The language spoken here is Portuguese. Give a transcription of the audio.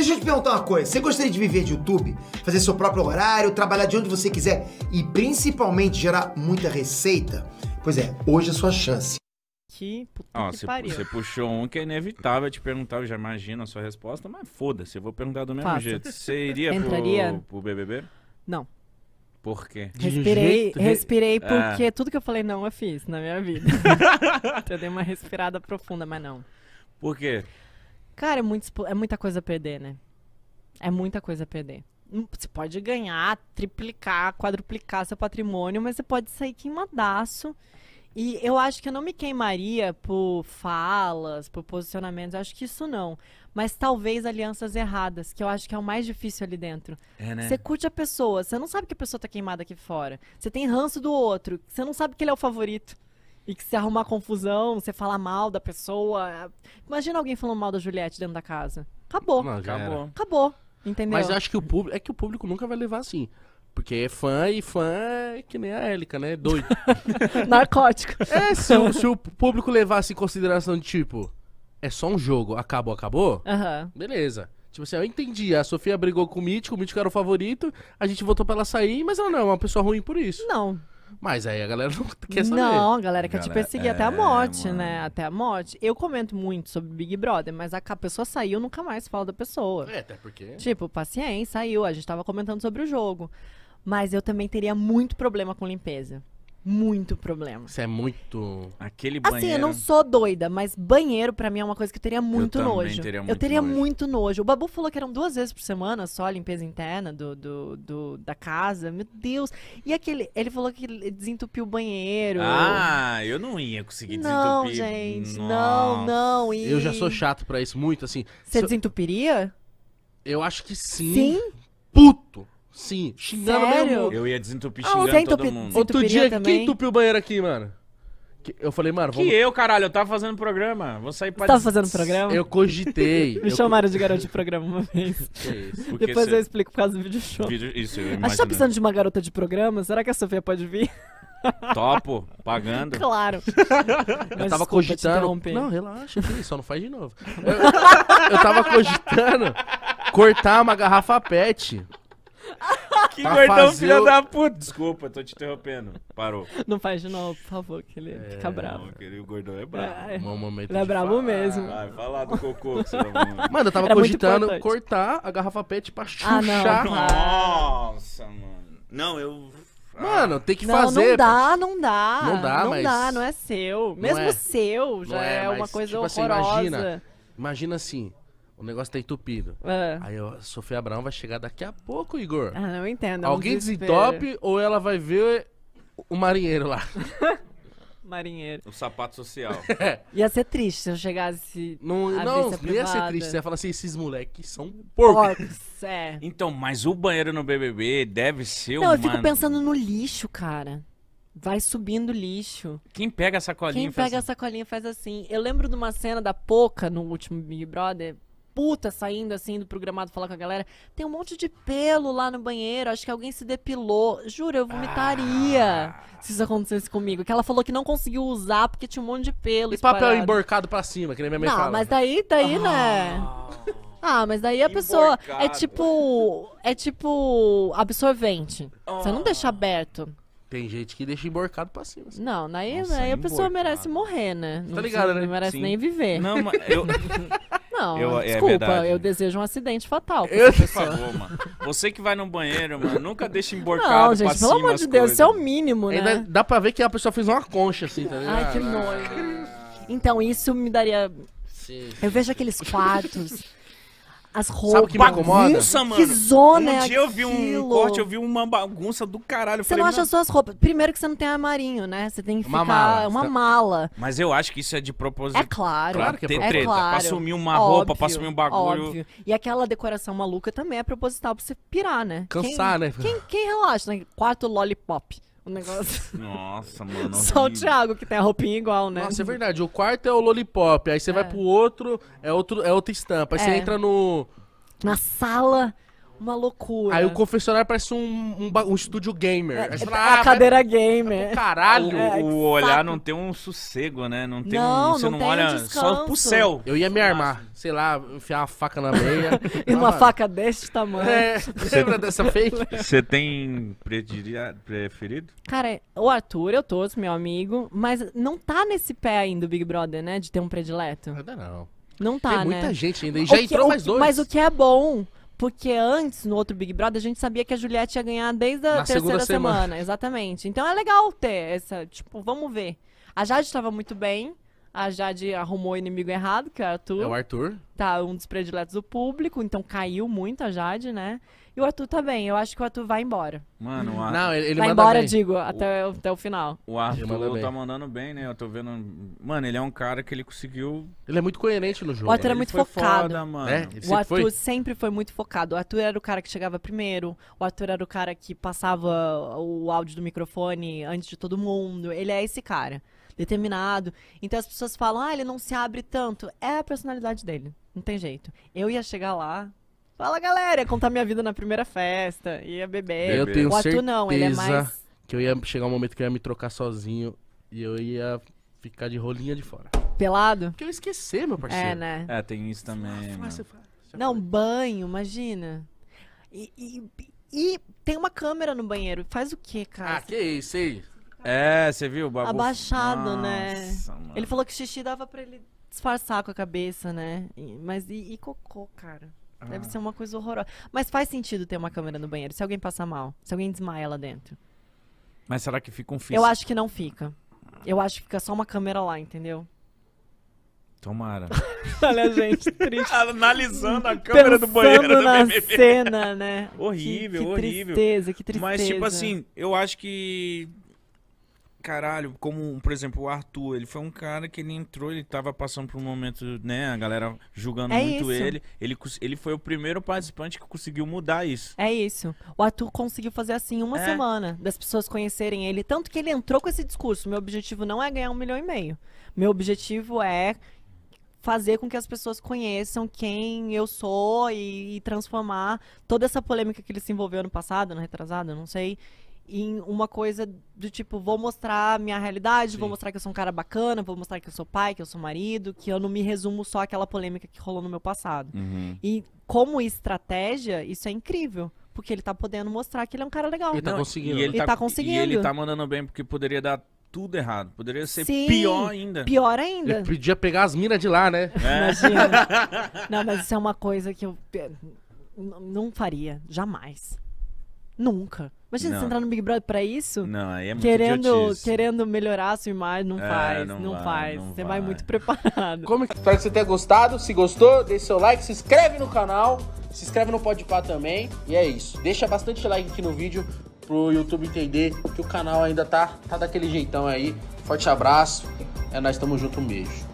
Deixa eu te perguntar uma coisa. Você gostaria de viver de YouTube? Fazer seu próprio horário, trabalhar de onde você quiser e principalmente gerar muita receita? Pois é, hoje é a sua chance. Que puta ah, que você, pariu. Você puxou um que é inevitável te perguntar, eu já imagino a sua resposta, mas foda-se, eu vou perguntar do mesmo Fato. jeito. Você iria Entraria? Pro, pro BBB? Não. Por quê? Respirei, respirei ah. porque tudo que eu falei não eu fiz na minha vida. Então, eu dei uma respirada profunda, mas não. Por quê? Cara, é, muito, é muita coisa a perder, né? É muita coisa a perder. Hum, você pode ganhar, triplicar, quadruplicar seu patrimônio, mas você pode sair queimadaço. E eu acho que eu não me queimaria por falas, por posicionamentos, eu acho que isso não. Mas talvez alianças erradas, que eu acho que é o mais difícil ali dentro. É, né? Você curte a pessoa, você não sabe que a pessoa tá queimada aqui fora. Você tem ranço do outro, você não sabe que ele é o favorito. E que se arrumar confusão, você falar mal da pessoa. Imagina alguém falando mal da Juliette dentro da casa. Acabou. Não, acabou. Era. Acabou. Entendeu? Mas acho que o público. É que o público nunca vai levar assim. Porque é fã e fã é que nem a Élica, né? Doido. Narcótico. É, se o, se o público levasse em consideração de tipo, é só um jogo, acabou, acabou? Uhum. Beleza. Tipo assim, eu entendi. A Sofia brigou com o Mítico, o Mítico era o favorito, a gente votou pra ela sair, mas ela não é uma pessoa ruim por isso. Não. Mas aí a galera não quer saber. Não, a galera quer tipo, galera, te perseguir é, até a é, morte, mano. né? Até a morte. Eu comento muito sobre Big Brother, mas a, a pessoa saiu, nunca mais fala da pessoa. É, até porque. Tipo, paciência, saiu. A gente tava comentando sobre o jogo. Mas eu também teria muito problema com limpeza muito problema. Isso é muito. Aquele banheiro. Assim, eu não sou doida, mas banheiro para mim é uma coisa que eu teria muito eu nojo. Teria muito eu teria nojo. muito nojo. O Babu falou que eram duas vezes por semana só a limpeza interna do, do, do da casa. Meu Deus. E aquele. Ele falou que desentupiu o banheiro. Ah, eu não ia conseguir não, desentupir. Não, gente. Nossa. Não, não. E... Eu já sou chato para isso muito, assim. Você desentupiria? Eu acho que sim. Sim? Puto. Sim, xingando Sério? mesmo. Eu ia desentupir ah, xingando você todo entupi- mundo. Outro dia, também? quem entupiu o banheiro aqui, mano? Eu falei, mano, Que eu, caralho, eu tava fazendo programa. Vou sair pra... Você tava fazendo programa? Eu cogitei. Me eu chamaram de garota de programa uma vez. isso. Depois eu explico por causa do vídeo show. vídeo- Isso, eu A gente tá precisando de uma garota de programa? Será que a Sofia pode vir? Topo, pagando. Claro. Eu tava cogitando. Não, relaxa, filho, só não faz de novo. Eu, eu tava cogitando cortar uma garrafa PET Que pra gordão, filha o- da puta. Desculpa, tô te interrompendo. Parou. Não faz de novo, por favor, que ele fica é, bravo. Não, o gordão é bravo. É, momento Ele é bravo falar. mesmo. Vai falar do cocô que você tá não... Mano, eu tava Era é cogitando cortar a garrafa PET pra ah, chuchar. Nossa, mano. Não, eu. Mano, tem que Não, fazer. não dá, não dá. Não dá, Não mas- dá, não é seu. Mesmo é. seu, já Não é, é, uma mas, coisa tipo assim, horrorosa. imagina. Imagina assim, o negócio tá entupido. Ah. Aí a Sofia Abraão vai chegar daqui a pouco, Igor. Ah, não entendo. É Alguém desespero. desentope ou ela vai ver o marinheiro lá. marinheiro. O sapato social. É. Ia ser triste se eu chegasse. Não, não, não ia ser triste. Você ia falar assim: esses moleques são porcos. É. Então, mas o banheiro no BBB deve ser não, um. Não, eu fico pensando no lixo, cara. Vai subindo lixo. Quem pega a sacolinha Quem pega faz... a assim? sacolinha faz assim. Eu lembro de uma cena da Poca no último Big Brother puta saindo assim do programado falar com a galera. Tem um monte de pelo lá no banheiro, acho que alguém se depilou. Juro, eu vomitaria ah. se isso acontecesse comigo. Que ela falou que não conseguiu usar porque tinha um monte de pelo. E espalhado. papel emborcado pra cima, que nem minha mãe não, fala. mas daí, daí, né? ah. né? Ah, mas daí a emborcado. pessoa é tipo. É tipo. absorvente. Ah. Você não deixa ah. aberto. Tem gente que deixa emborcado pra cima. Assim. Não, daí, Nossa, daí a pessoa merece morrer, né? Tá não, ligado, né? Não merece Sim. nem viver. Não, mas eu. não. Eu, é Desculpa, é eu desejo um acidente fatal. Eu... Por favor, mano. Você que vai no banheiro, mano, nunca deixa emborcado. Não, gente, pelo amor de Deus, isso é o mínimo, né? Dá, dá pra ver que a pessoa fez uma concha, assim, tá ligado? Ai, que nojo. Então, isso me daria. Sim. Eu vejo aqueles quartos as roupas. Sabe que me incomoda? Bagunça, mano. Que zona um é eu vi um corte, eu vi uma bagunça do caralho. Você não acha suas roupas. Primeiro que você não tem armarinho, né? Você tem que uma ficar... Mala. Uma tá mala. Mas eu acho que isso é de propósito. É claro. Claro que é, treta. é claro. Pra assumir uma óbvio, roupa, pra assumir um bagulho. Óbvio. E aquela decoração maluca também é proposital pra você pirar, né? Cansar, quem, né? Quem, quem relaxa, né? Quarto lollipop o negócio. Nossa, mano. Só o Thiago que tem a roupinha igual, né? Nossa, é verdade. O quarto é o lollipop, aí você é. vai pro outro, é outro, é outra estampa. Aí é. você entra no na sala uma loucura. Aí o confessionário parece um, um, um estúdio gamer. É, tipo, fala, ah, a ah, cadeira gamer. Caralho. É, é o olhar não tem um sossego, né? Não tem não, um. Você não, não olha só pro céu. Eu ia me armar, sei lá, enfiar uma faca na meia. e uma faca desse tamanho. É, lembra dessa fake? Você tem preferido? Cara, o Arthur, eu tô, meu amigo, mas não tá nesse pé ainda o Big Brother, né? De ter um predileto. Ainda não. Não tá, Tem muita né? gente ainda. E já que, entrou mais dois. Mas o que é bom porque antes, no outro Big Brother, a gente sabia que a Juliette ia ganhar desde a Na terceira semana. semana. Exatamente. Então é legal ter essa, tipo, vamos ver. A Jade estava muito bem. A Jade arrumou o inimigo errado, que é o Arthur. É o Arthur. Tá um dos prediletos do público, então caiu muito a Jade, né? E o Arthur tá bem. Eu acho que o Arthur vai embora. Mano, o Arthur... Não, ele, ele vai embora, bem. digo, até o, até o final. O Arthur manda tá mandando bem, né? Eu tô vendo... Mano, ele é um cara que ele conseguiu... Ele é muito coerente no jogo. O Arthur é Ele muito foi focado. foda, mano. É, o Arthur foi. sempre foi muito focado. O Arthur era o cara que chegava primeiro, o Arthur era o cara que passava o áudio do microfone antes de todo mundo. Ele é esse cara, determinado. Então as pessoas falam, ah, ele não se abre tanto. É a personalidade dele, não tem jeito. Eu ia chegar lá Fala galera, ia contar minha vida na primeira festa, ia beber. Eu tenho o certeza não, ele é mais. Que eu ia chegar um momento que eu ia me trocar sozinho e eu ia ficar de rolinha de fora. Pelado? Porque eu ia esquecer, meu parceiro. É, né? É, tem isso também. Ah, Não, banho, imagina. E, e, e, tem uma câmera no banheiro. Faz o quê, cara? Ah, que isso aí? É, você viu o bagulho? Abaixado, né? Nossa, né? Mano. Ele falou que xixi dava pra ele disfarçar com a cabeça, né? E, mas e, e cocô, cara? Deve ah. ser uma coisa horrorosa. Mas faz sentido ter uma câmera no banheiro. Se alguém passar mal, se alguém desmaia lá dentro. Mas será que fica um físico? Eu acho que não fica. Eu acho que fica só uma câmera lá, entendeu? Tomara. Olha, gente, triste. Analisando a câmera Pensando do banheiro na do BBB. cena, né? horrível, que, que horrível. Que tristeza, que tristeza. Mas, tipo assim, eu acho que caralho, como, por exemplo, o Arthur, ele foi um cara que ele entrou, ele tava passando por um momento, né, a galera julgando é muito isso. ele. ele. Ele foi o primeiro participante que conseguiu mudar isso. É isso. O Arthur conseguiu fazer assim uma é. semana, das pessoas conhecerem ele. Tanto que ele entrou com esse discurso: meu objetivo não é ganhar um milhão e meio. Meu objetivo é fazer com que as pessoas conheçam quem eu sou e, e transformar toda essa polêmica que ele se envolveu no passado, no retrasado, não sei, em uma coisa do tipo, vou mostrar minha realidade, Sim. vou mostrar que eu sou um cara bacana, vou mostrar que eu sou pai, que eu sou marido, que eu não me resumo só àquela polêmica que rolou no meu passado. Uhum. E como estratégia, isso é incrível. Porque ele tá podendo mostrar que ele é um cara legal. Ele tá conseguindo. E ele, ele tá, tá, conseguindo. E ele tá mandando bem, porque poderia dar tudo errado. Poderia ser Sim, pior ainda. Pior ainda. Ele podia pegar as minas de lá, né? É. Imagina. não, mas isso é uma coisa que eu eh, não faria. Jamais. Nunca. Imagina não. você entrar no Big Brother pra isso? Não, aí é muito querendo, querendo melhorar a sua imagem, não é, faz, não, não vai, faz. Não você vai. muito preparado. Como que... Espero que você tenha gostado. Se gostou, deixe seu like, se inscreve no canal, se inscreve no Podpah também. E é isso. Deixa bastante like aqui no vídeo pro YouTube entender que o canal ainda tá, tá daquele jeitão aí. Forte abraço. É nós, tamo junto, um beijo.